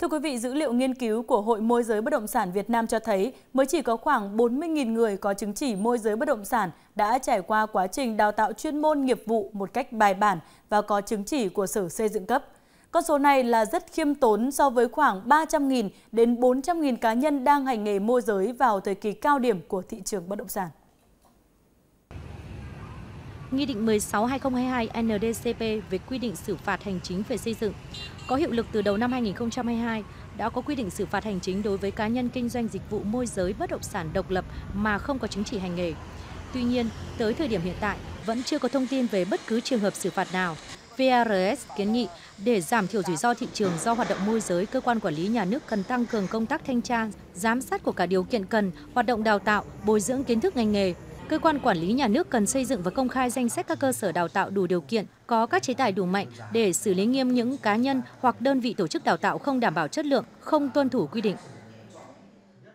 Thưa quý vị, dữ liệu nghiên cứu của Hội Môi giới Bất động sản Việt Nam cho thấy mới chỉ có khoảng 40.000 người có chứng chỉ môi giới bất động sản đã trải qua quá trình đào tạo chuyên môn nghiệp vụ một cách bài bản và có chứng chỉ của Sở Xây dựng cấp. Con số này là rất khiêm tốn so với khoảng 300.000 đến 400.000 cá nhân đang hành nghề môi giới vào thời kỳ cao điểm của thị trường bất động sản. Nghị định 16/2022/NDCP về quy định xử phạt hành chính về xây dựng có hiệu lực từ đầu năm 2022 đã có quy định xử phạt hành chính đối với cá nhân kinh doanh dịch vụ môi giới bất động sản độc lập mà không có chứng chỉ hành nghề. Tuy nhiên, tới thời điểm hiện tại vẫn chưa có thông tin về bất cứ trường hợp xử phạt nào. VRS kiến nghị để giảm thiểu rủi ro thị trường do hoạt động môi giới, cơ quan quản lý nhà nước cần tăng cường công tác thanh tra, giám sát của cả điều kiện cần, hoạt động đào tạo, bồi dưỡng kiến thức ngành nghề, cơ quan quản lý nhà nước cần xây dựng và công khai danh sách các cơ sở đào tạo đủ điều kiện, có các chế tài đủ mạnh để xử lý nghiêm những cá nhân hoặc đơn vị tổ chức đào tạo không đảm bảo chất lượng, không tuân thủ quy định.